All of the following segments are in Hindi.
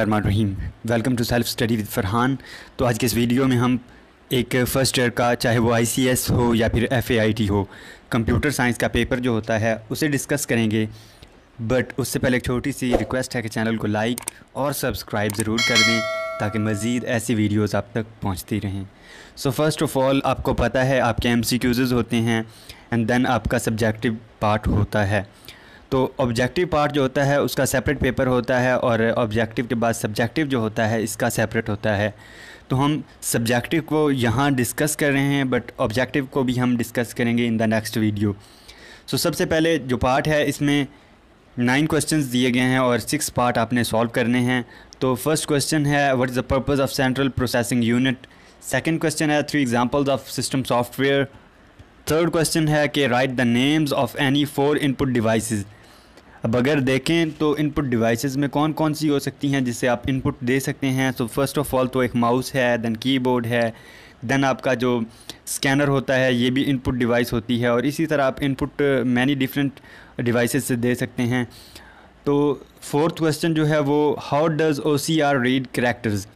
Rahim welcome to self study with Farhan तो आज के इस वीडियो में हम एक फ़र्स्ट ईयर का चाहे वो एस हो या फिर टी हो कंप्यूटर साइंस का पेपर जो होता है उसे डिस्कस करेंगे बट उससे पहले एक छोटी सी रिक्वेस्ट है कि चैनल को लाइक और सब्सक्राइब ज़रूर कर दें ताकि मज़ीद ऐसी वीडियोज़ आप तक पहुँचती रहें सो फर्स्ट ऑफ़ ऑल आपको पता है आपके एम होते हैं एंड देन आपका सब्जेक्टिव पार्ट होता है तो ऑब्जेक्टिव पार्ट जो होता है उसका सेपरेट पेपर होता है और ऑब्जेक्टिव के बाद सब्जेक्टिव जो होता है इसका सेपरेट होता है तो हम सब्जेक्टिव को यहाँ डिस्कस कर रहे हैं बट ऑब्जेक्टिव को भी हम डिस्कस करेंगे in the next video so सबसे पहले जो पार्ट है इसमें नाइन क्वेश्चंस दिए गए हैं और सिक्स पार्ट आपने सॉल्व करने हैं तो फर्स्ट क्वेश्चन है what is the purpose of central processing unit second question है three examples of system software third question है कि write the names of any four input devices अब अगर देखें तो इनपुट डिवाइसेस में कौन कौन सी हो सकती हैं जिससे आप इनपुट दे सकते हैं तो फर्स्ट ऑफ़ ऑल तो एक माउस है दैन कीबोर्ड है देन आपका जो स्कैनर होता है ये भी इनपुट डिवाइस होती है और इसी तरह आप इनपुट मैनी डिफरेंट डिवाइसेस से दे सकते हैं तो फोर्थ क्वेश्चन जो है वो how does O C R read characters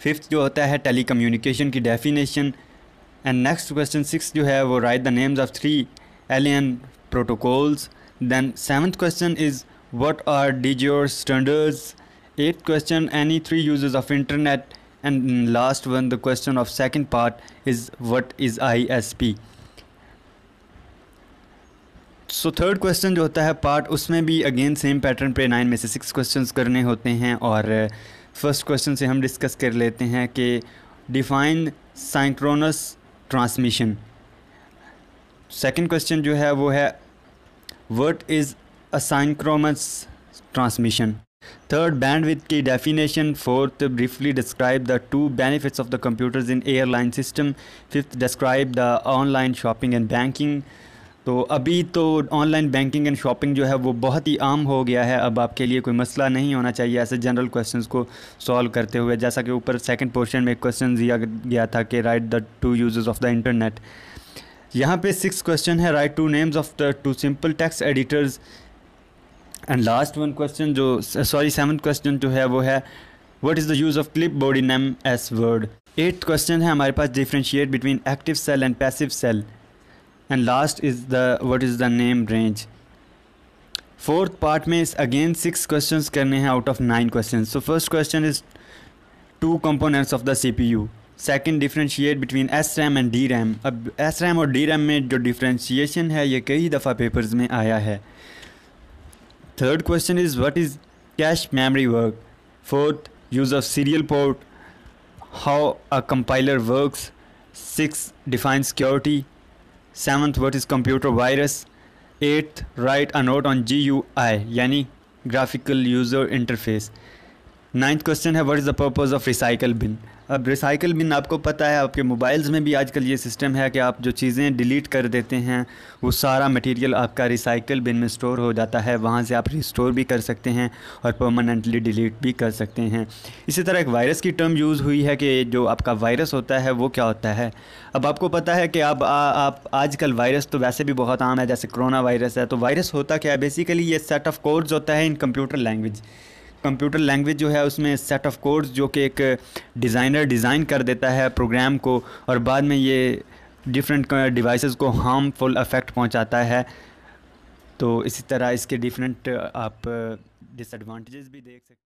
fifth जो होता है टेली कम्यूनिकेशन की definition and next question six जो है वो write the names of three alien protocols Then seventh question is what are de standards? Eighth question any three uses of internet and last one the question of second part is what is ISP? So third question जो होता है पार्ट उसमें भी अगेन सेम पैटर्न पे नाइन में से सिक्स क्वेश्चंस करने होते हैं और फर्स्ट क्वेश्चन से हम डिस्कस कर लेते हैं कि define synchronous transmission second question जो है वो है What is asynchronous transmission? Third, bandwidth की definition. Fourth, briefly describe the two benefits of the computers in airline system. Fifth, describe the online shopping and banking. तो अभी तो ऑनलाइन बैंकिंग एंड शॉपिंग जो है वो बहुत ही आम हो गया है अब आपके लिए कोई मसला नहीं होना चाहिए ऐसे जनरल क्वेश्चंस को सॉल्व करते हुए जैसा कि ऊपर सेकंड पोर्शन में क्वेश्चन दिया गया था कि write the two uses of the internet यहाँ पे सिक्स क्वेश्चन है write two names of the two simple text editors and last one question जो सॉरी सेवन क्वेश्चन जो है वो है what is the use of clipboard in M S Word eighth question है हमारे पास differentiate between active cell and passive cell and last is the what is the name range fourth part में इस अगेन सिक्स क्वेश्चन करने हैं out of nine question so first question is two components of the C P U second differentiate between S RAM and D RAM अब एस रैम और डी रैम में जो डिफ्रेंशिएशन है ये कई दफ़ा पेपर्स में आया है third question is what is cache memory work fourth use of serial port how a compiler works six define security seventh what is computer virus eighth write a note on G U I यानी graphical user interface ninth question है what is the purpose of recycle bin अब रिसाइकल बिन आपको पता है आपके मोबाइल्स में भी आजकल ये सिस्टम है कि आप जो चीज़ें डिलीट कर देते हैं वो सारा मटेरियल आपका रिसाइकल बिन में स्टोर हो जाता है वहाँ से आप रिस्टोर भी कर सकते हैं और परमानेंटली डिलीट भी कर सकते हैं इसी तरह एक वायरस की टर्म यूज़ हुई है कि जो आपका वायरस होता है वो क्या होता है अब आपको पता है कि अब आप आजकल वायरस तो वैसे भी बहुत आम है जैसे कोरोना वायरस है तो वायरस होता क्या है बेसिकली ये सेट ऑफ कोर्स होता है इन कंप्यूटर लैंग्वेज कंप्यूटर लैंग्वेज जो है उसमें सेट ऑफ कोड्स जो कि एक डिज़ाइनर डिज़ाइन कर देता है प्रोग्राम को और बाद में ये डिफरेंट डिवाइसेस को हार्मफुल अफेक्ट पहुंचाता है तो इसी तरह इसके डिफरेंट आप डिसएडवांटेजेस भी देख सकते